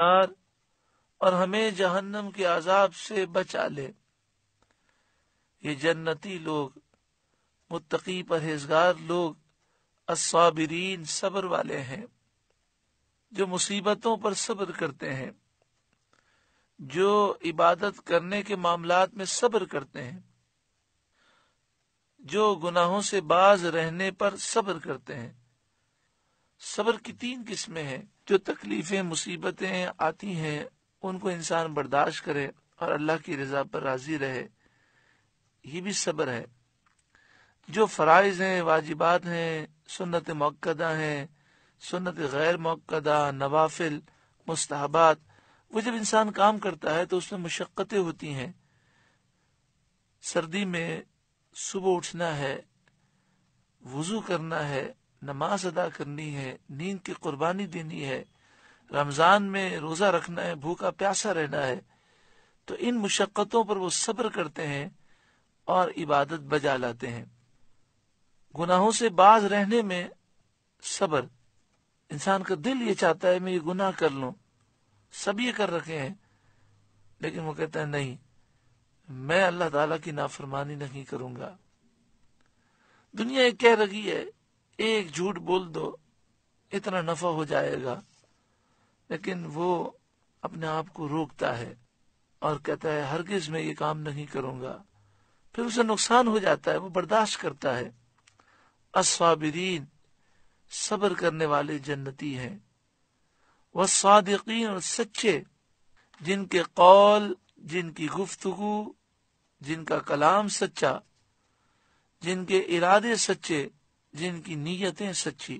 और हमें जहन्नम के अजाब से बचा ले ये जन्नती लोग मुतकी परहेजगार लोग असाबरीन सब्र वाले हैं जो मुसीबतों पर सब्र करते हैं जो इबादत करने के मामला में सब्र करते हैं जो गुनाहों से बाज रहने पर सब्र करते हैं सबर की तीन किस्में है जो तकलीफे मुसीबतें आती है उनको इंसान बर्दाश्त करे और अल्लाह की रजा पर राजी रहे ये भी सबर है जो फ़राइज़ है वाजिबात है सुन्नत मौकदा है सुन्नत गैर मौकदा नवाफिल मुस्तहबात वो जब इंसान काम करता है तो उसमें मशक्क़तें होती है सर्दी में सुबह उठना है वज़ू करना है नमाज अदा करनी है नींद की कुर्बानी देनी है रमज़ान में रोज़ा रखना है भूखा प्यासा रहना है तो इन मुशक्क़तों पर वो सब्र करते हैं और इबादत बजा लाते हैं गुनाहों से बाज रहने में सब्र इंसान का दिल ये चाहता है मैं ये गुनाह कर लू सब ये कर रखे हैं लेकिन वो कहता है नहीं मैं अल्लाह ताला की नाफरमानी नहीं करूंगा दुनिया एक कह रही है एक झूठ बोल दो इतना नफा हो जाएगा लेकिन वो अपने आप को रोकता है और कहता है हरगिज मैं ये काम नहीं करूंगा फिर उसे नुकसान हो जाता है वो बर्दाश्त करता है अस्वाबरीन सब्र करने वाले जन्नती हैं वह सादिकीन और सच्चे जिनके कौल जिनकी गुफ्तगु जिनका कलाम सच्चा जिनके इरादे सच्चे जिनकी नीयतें सच्ची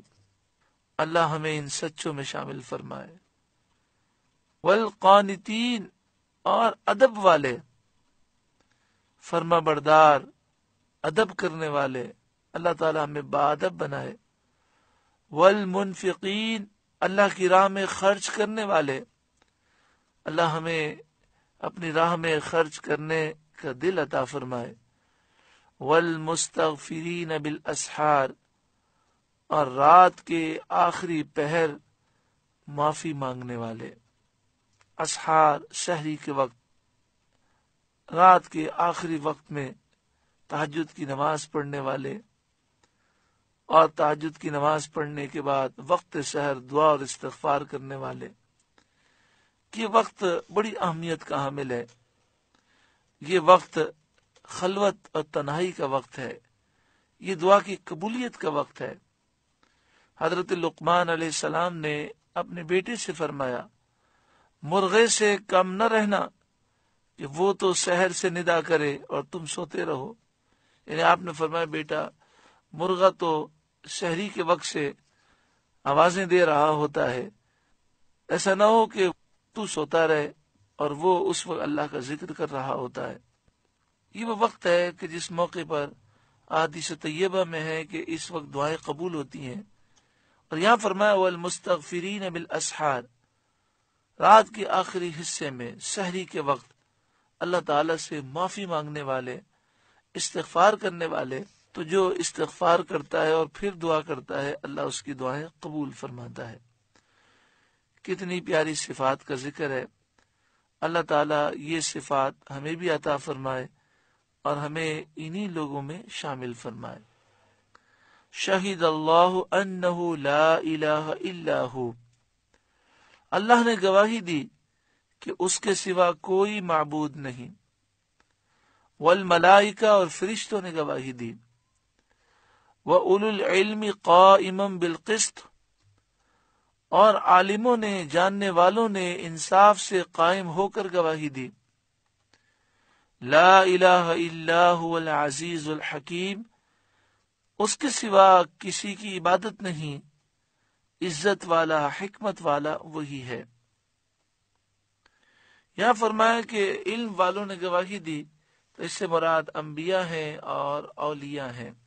अल्लाह हमें इन सच्चों में शामिल फरमाए वल कौनतीन और अदब वाले फर्मा बरदार अदब करने वाले अल्लाह ताला हमें बादब बनाए वल मुनफिकीन अल्लाह की राह में खर्च करने वाले अल्लाह हमें अपनी राह में खर्च करने का दिल अता फरमाए वल मुस्तफरी बिल असहार और रात के आखिरी पहर माफी मांगने वाले असहार शहरी के वक्त रात के आखिरी वक्त में तहजद की नमाज पढ़ने वाले और तहजद की नमाज पढ़ने के बाद वक्त शहर दुआ और इस्तफार करने वाले ये वक्त बड़ी अहमियत का हामिल है ये वक्त खलवत और तनाई का वक्त है ये दुआ की कबूलियत का वक्त है हजरत लुकमान सलाम ने अपने बेटे से फरमाया मुर्गे से कम न रहना कि वो तो शहर से निदा करे और तुम सोते रहो यानी आपने फरमाया बेटा मुर्गा तो शहरी के वक्त से आवाजें दे रहा होता है ऐसा ना हो कि तू सोता रहे और वो उस वक्त अल्लाह का जिक्र कर रहा होता है ये वो वक्त है कि जिस मौके पर आदि से तयबा में है कि इस वक्त दुआएं कबूल होती हैं और यहाँ फरमाया वल मुस्तफ़रीन बिल असहार रात के आखिरी हिस्से में शहरी के वक्त अल्लाह ताला से माफ़ी मांगने वाले इस्तफार करने वाले तो जो इस्तफार करता है और फिर दुआ करता है अल्लाह उसकी दुआएं कबूल फरमाता है कितनी प्यारी सिफात का जिक्र है अल्लाह ताला ये सिफात हमें भी अता फरमाए और हमें इन्हीं लोगों में शामिल फरमाए शहीद अल्लाह अन्नहू अल्लाह ने गवाही दी कि उसके सिवा कोई मबूद नहीं वल मलाइका और फरिश्तों ने गवाही दी वह उलमी क़ा इम बिलकस्त और आलिमों ने जानने वालों ने इंसाफ से कायम होकर गवाही दी ला इलाह इल्लाह अजीज हकीम उसके सिवा किसी की इबादत नहीं इज्जत वाला हिकमत वाला वही है यहां फरमाया कि इल्म वालों ने गवाही दी तो इससे मुराद अंबिया हैं और अलिया हैं